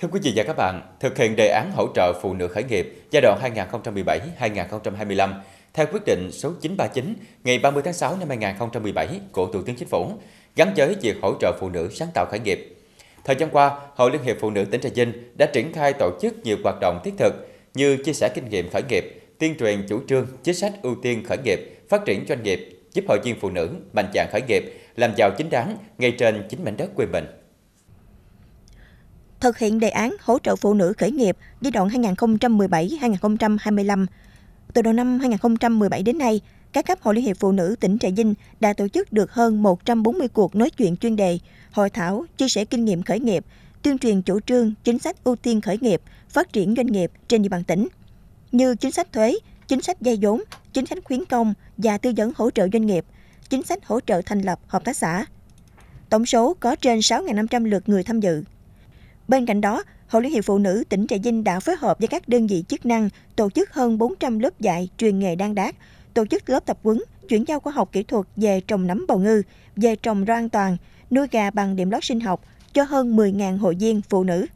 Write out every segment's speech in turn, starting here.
Thưa quý vị và các bạn, thực hiện đề án hỗ trợ phụ nữ khởi nghiệp giai đoạn 2017-2025 theo quyết định số 939 ngày 30 tháng 6 năm 2017 của Thủ tướng Chính phủ gắn với việc hỗ trợ phụ nữ sáng tạo khởi nghiệp. Thời gian qua, Hội Liên hiệp Phụ nữ tỉnh Trà Vinh đã triển khai tổ chức nhiều hoạt động thiết thực như chia sẻ kinh nghiệm khởi nghiệp, tuyên truyền chủ trương, chính sách ưu tiên khởi nghiệp, phát triển doanh nghiệp, giúp hội viên phụ nữ mạnh dạn khởi nghiệp, làm giàu chính đáng ngay trên chính mảnh đất quê mình thực hiện đề án hỗ trợ phụ nữ khởi nghiệp giai đoạn 2017-2025. Từ đầu năm 2017 đến nay, các cấp Hội Liên hiệp Phụ nữ tỉnh Trà Vinh đã tổ chức được hơn 140 cuộc nói chuyện chuyên đề, hội thảo, chia sẻ kinh nghiệm khởi nghiệp, tuyên truyền chủ trương, chính sách ưu tiên khởi nghiệp, phát triển doanh nghiệp trên địa bàn tỉnh, như chính sách thuế, chính sách vay vốn, chính sách khuyến công và tư vấn hỗ trợ doanh nghiệp, chính sách hỗ trợ thành lập hợp tác xã. Tổng số có trên 6.500 lượt người tham dự. Bên cạnh đó, Hội Liên hiệp Phụ nữ tỉnh Trà Vinh đã phối hợp với các đơn vị chức năng tổ chức hơn 400 lớp dạy truyền nghề đan đát, tổ chức lớp tập huấn chuyển giao khoa học kỹ thuật về trồng nấm bào ngư, về trồng rau an toàn, nuôi gà bằng điểm lót sinh học cho hơn 10.000 hội viên phụ nữ.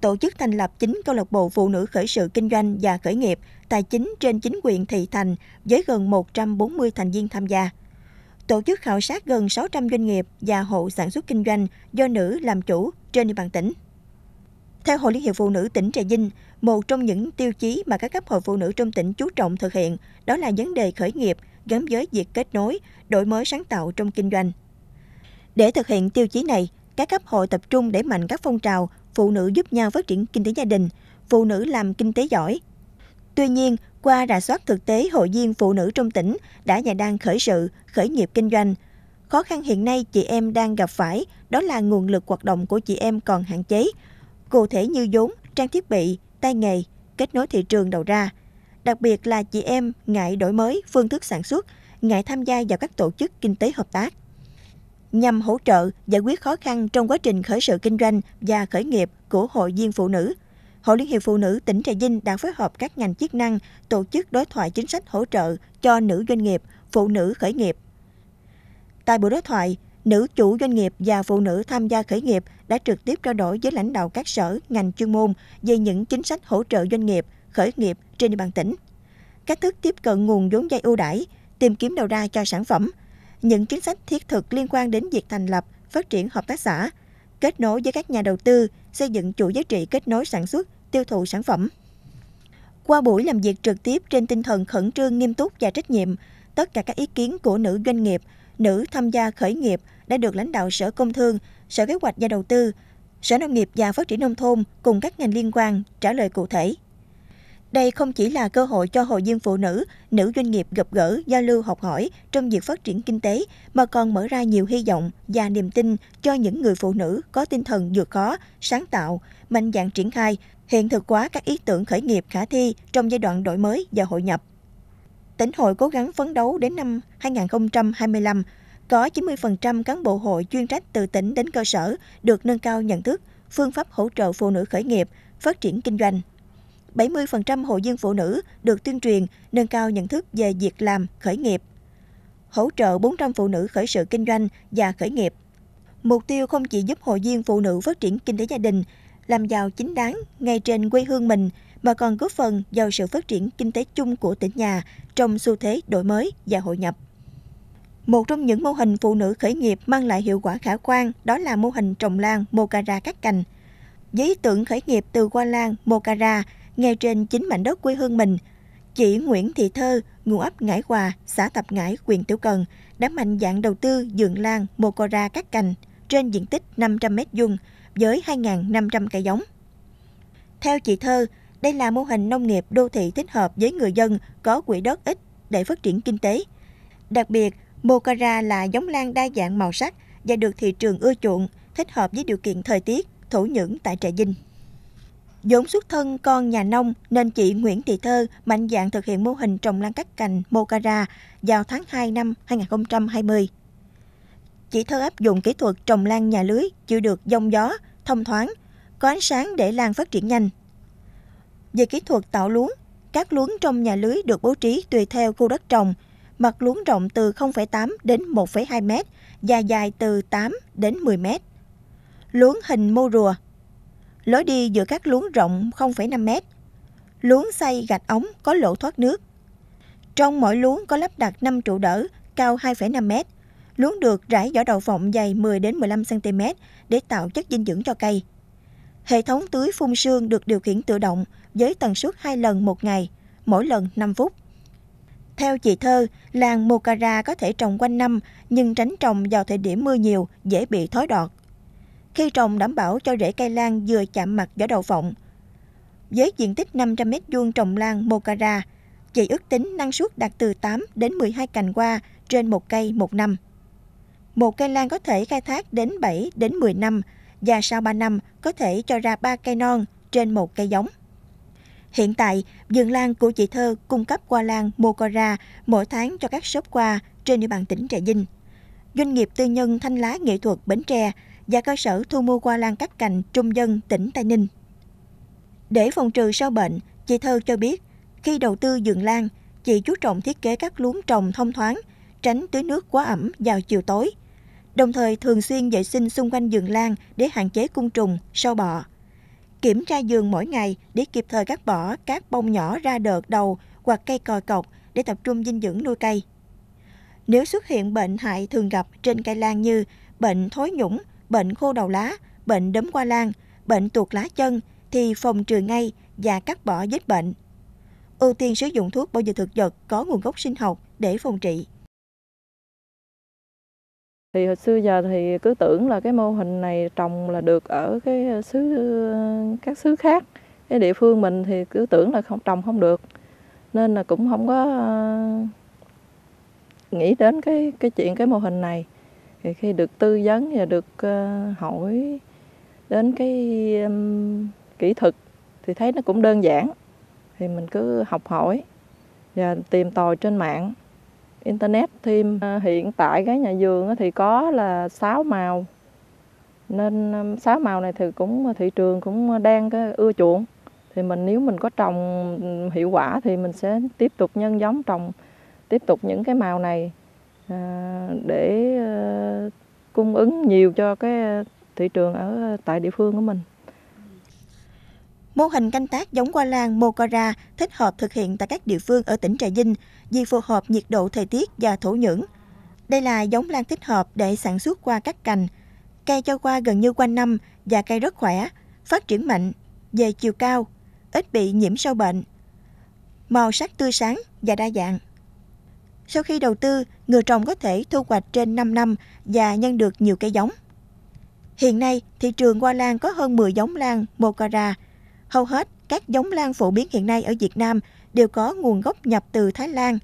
Tổ chức thành lập chính câu lạc bộ phụ nữ khởi sự kinh doanh và khởi nghiệp, tài chính trên chính quyền thị thành với gần 140 thành viên tham gia tổ chức khảo sát gần 600 doanh nghiệp và hộ sản xuất kinh doanh do nữ làm chủ trên địa bàn tỉnh. Theo Hội Liên hiệp Phụ nữ tỉnh Trà Vinh, một trong những tiêu chí mà các cấp hội phụ nữ trong tỉnh chú trọng thực hiện đó là vấn đề khởi nghiệp gắn với việc kết nối, đổi mới sáng tạo trong kinh doanh. Để thực hiện tiêu chí này, các cấp hội tập trung đẩy mạnh các phong trào phụ nữ giúp nhau phát triển kinh tế gia đình, phụ nữ làm kinh tế giỏi. Tuy nhiên, qua rà soát thực tế hội viên phụ nữ trong tỉnh đã và đang khởi sự, khởi nghiệp kinh doanh. Khó khăn hiện nay chị em đang gặp phải đó là nguồn lực hoạt động của chị em còn hạn chế, cụ thể như vốn, trang thiết bị, tay nghề, kết nối thị trường đầu ra. Đặc biệt là chị em ngại đổi mới phương thức sản xuất, ngại tham gia vào các tổ chức kinh tế hợp tác. Nhằm hỗ trợ giải quyết khó khăn trong quá trình khởi sự kinh doanh và khởi nghiệp của hội viên phụ nữ, Hội Liên hiệp Phụ nữ tỉnh Trà Vinh đã phối hợp các ngành chức năng tổ chức đối thoại chính sách hỗ trợ cho nữ doanh nghiệp, phụ nữ khởi nghiệp. Tại buổi đối thoại, nữ chủ doanh nghiệp và phụ nữ tham gia khởi nghiệp đã trực tiếp trao đổi với lãnh đạo các sở, ngành chuyên môn về những chính sách hỗ trợ doanh nghiệp, khởi nghiệp trên địa bàn tỉnh. Cách thức tiếp cận nguồn vốn vay ưu đãi, tìm kiếm đầu ra cho sản phẩm, những chính sách thiết thực liên quan đến việc thành lập, phát triển hợp tác xã, kết nối với các nhà đầu tư, xây dựng chuỗi giá trị kết nối sản xuất, tiêu thụ sản phẩm. Qua buổi làm việc trực tiếp trên tinh thần khẩn trương, nghiêm túc và trách nhiệm, tất cả các ý kiến của nữ doanh nghiệp, nữ tham gia khởi nghiệp đã được lãnh đạo Sở Công Thương, Sở Kế hoạch và Đầu tư, Sở Nông nghiệp và Phát triển Nông thôn cùng các ngành liên quan trả lời cụ thể. Đây không chỉ là cơ hội cho hội viên phụ nữ, nữ doanh nghiệp gặp gỡ, giao lưu học hỏi trong việc phát triển kinh tế, mà còn mở ra nhiều hy vọng và niềm tin cho những người phụ nữ có tinh thần vượt khó, sáng tạo, mạnh dạn triển khai, hiện thực hóa các ý tưởng khởi nghiệp khả thi trong giai đoạn đổi mới và hội nhập. Tỉnh hội cố gắng phấn đấu đến năm 2025, có 90% cán bộ hội chuyên trách từ tỉnh đến cơ sở được nâng cao nhận thức, phương pháp hỗ trợ phụ nữ khởi nghiệp, phát triển kinh doanh. 70% hội viên phụ nữ được tuyên truyền nâng cao nhận thức về việc làm, khởi nghiệp. Hỗ trợ 400 phụ nữ khởi sự kinh doanh và khởi nghiệp. Mục tiêu không chỉ giúp hội viên phụ nữ phát triển kinh tế gia đình, làm giàu chính đáng ngay trên quê hương mình mà còn góp phần vào sự phát triển kinh tế chung của tỉnh nhà trong xu thế đổi mới và hội nhập. Một trong những mô hình phụ nữ khởi nghiệp mang lại hiệu quả khả quan đó là mô hình trồng lan Mocara cắt Cành. Với ý tưởng khởi nghiệp từ hoa lan Mocara ngay trên chính mảnh đất quê hương mình. Chị Nguyễn Thị Thơ, ngụ ấp Ngãi Hòa, xã Tập Ngãi, huyện Tiểu Cần, đã mạnh dạng đầu tư dường lan Mocora các cành trên diện tích 500 m2 với 2.500 cây giống. Theo chị Thơ, đây là mô hình nông nghiệp đô thị thích hợp với người dân có quỹ đất ít để phát triển kinh tế. Đặc biệt, Mokara là giống lan đa dạng màu sắc và được thị trường ưa chuộng, thích hợp với điều kiện thời tiết, thổ nhưỡng tại Trà Vinh vốn xuất thân con nhà nông nên chị Nguyễn Thị Thơ mạnh dạn thực hiện mô hình trồng lan cắt cành Mocara vào tháng 2 năm 2020. Chị Thơ áp dụng kỹ thuật trồng lan nhà lưới chịu được giông gió, thông thoáng, có ánh sáng để lan phát triển nhanh. Về kỹ thuật tạo luống, các luống trong nhà lưới được bố trí tùy theo khu đất trồng, mặt luống rộng từ 0,8 đến 1,2 m và dài từ 8 đến 10 m. Luống hình mô rùa Lối đi giữa các luống rộng 0,5 mét. Luống xây gạch ống có lỗ thoát nước. Trong mỗi luống có lắp đặt 5 trụ đỡ cao 2,5 mét. Luống được rải vỏ đậu phộng dày 10 đến 15 cm để tạo chất dinh dưỡng cho cây. Hệ thống tưới phun sương được điều khiển tự động với tần suất 2 lần một ngày, mỗi lần 5 phút. Theo chị Thơ, làng Mokara có thể trồng quanh năm nhưng tránh trồng vào thời điểm mưa nhiều dễ bị thối đọt khi trồng đảm bảo cho rễ cây lan vừa chạm mặt vỏ đầu vọng Với diện tích 500 m2 trồng lan mokara chị ước tính năng suất đạt từ 8 đến 12 cành hoa trên một cây một năm. Một cây lan có thể khai thác đến 7 đến 10 năm và sau 3 năm có thể cho ra 3 cây non trên một cây giống. Hiện tại, vườn lan của chị Thơ cung cấp qua lan mokara mỗi tháng cho các shop qua trên địa bàn tỉnh Trà Vinh. Doanh nghiệp tư nhân Thanh Lá Nghệ thuật Bến Tre và cơ sở thu mua qua lan cắt cành Trung Dân, tỉnh Tây Ninh. Để phòng trừ sâu bệnh, chị Thơ cho biết, khi đầu tư vườn lan, chị chú trọng thiết kế các luống trồng thông thoáng, tránh tưới nước quá ẩm vào chiều tối. Đồng thời thường xuyên vệ sinh xung quanh vườn lan để hạn chế côn trùng, sâu bọ. Kiểm tra vườn mỗi ngày để kịp thời cắt bỏ các bông nhỏ ra đợt đầu hoặc cây còi cọc để tập trung dinh dưỡng nuôi cây. Nếu xuất hiện bệnh hại thường gặp trên cây lan như bệnh thối nhũng, bệnh khô đầu lá, bệnh đấm qua lan, bệnh tuột lá chân thì phòng trừ ngay và cắt bỏ vết bệnh. Ưu tiên sử dụng thuốc bảo vệ thực vật có nguồn gốc sinh học để phòng trị. Thì hồi xưa giờ thì cứ tưởng là cái mô hình này trồng là được ở cái xứ các xứ khác. Cái địa phương mình thì cứ tưởng là không trồng không được. Nên là cũng không có ờ, nghĩ đến cái cái chuyện cái mô hình này thì khi được tư vấn và được ờ, hỏi đến cái kỹ thuật thì thấy nó cũng đơn giản thì mình cứ học hỏi và tìm tòi trên mạng internet thêm ờ, hiện tại cái nhà vườn thì có là sáu màu nên sáu màu này thì cũng thị trường cũng đang cái ưa chuộng thì mình nếu mình có trồng hiệu quả thì mình sẽ tiếp tục nhân giống trồng tiếp tục những cái màu này Ờ, để ờ, cung ứng nhiều cho cái ờ, thị trường ở tại địa phương của mình. Mô hình canh tác giống hoa lan Mokora thích hợp thực hiện tại các địa phương ở tỉnh Trà Vinh vì phù hợp nhiệt độ thời tiết và thổ nhưỡng. Đây là giống lan thích hợp để sản xuất qua các cành. Cây cho qua gần như quanh năm và cây rất khỏe, phát triển mạnh, về chiều cao, ít bị nhiễm sâu bệnh. Màu sắc tươi sáng và đa dạng. Sau khi đầu tư, người trồng có thể thu hoạch trên 5 năm và nhân được nhiều cây giống. Hiện nay, thị trường hoa lan có hơn 10 giống lan Mokara. Hầu hết các giống lan phổ biến hiện nay ở Việt Nam đều có nguồn gốc nhập từ Thái Lan.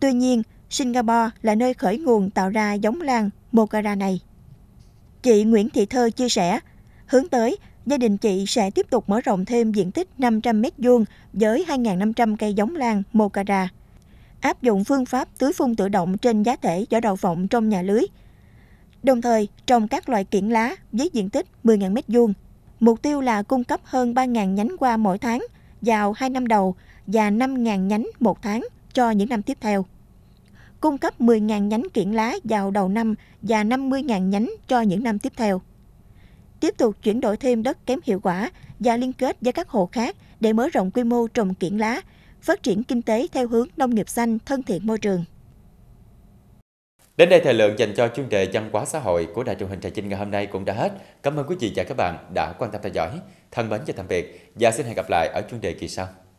Tuy nhiên, Singapore là nơi khởi nguồn tạo ra giống lan Mokara này. Chị Nguyễn Thị Thơ chia sẻ, hướng tới gia đình chị sẽ tiếp tục mở rộng thêm diện tích 500 m vuông với 2.500 cây giống lan Mokara áp dụng phương pháp tưới phun tự động trên giá thể vỏ đậu phộng trong nhà lưới. Đồng thời, trồng các loại kiển lá với diện tích 10.000 m2. Mục tiêu là cung cấp hơn 3.000 nhánh qua mỗi tháng vào 2 năm đầu và 5.000 nhánh một tháng cho những năm tiếp theo. Cung cấp 10.000 nhánh kiển lá vào đầu năm và 50.000 nhánh cho những năm tiếp theo. Tiếp tục chuyển đổi thêm đất kém hiệu quả và liên kết với các hộ khác để mở rộng quy mô trồng kiển lá phát triển kinh tế theo hướng nông nghiệp xanh thân thiện môi trường. Đến đây thời lượng dành cho chuyên đề văn hóa xã hội của Đài truyền hình Trà Vinh ngày hôm nay cũng đã hết. Cảm ơn quý vị và các bạn đã quan tâm theo dõi. Thân mến chào tạm biệt và xin hẹn gặp lại ở chuyên đề kỳ sau.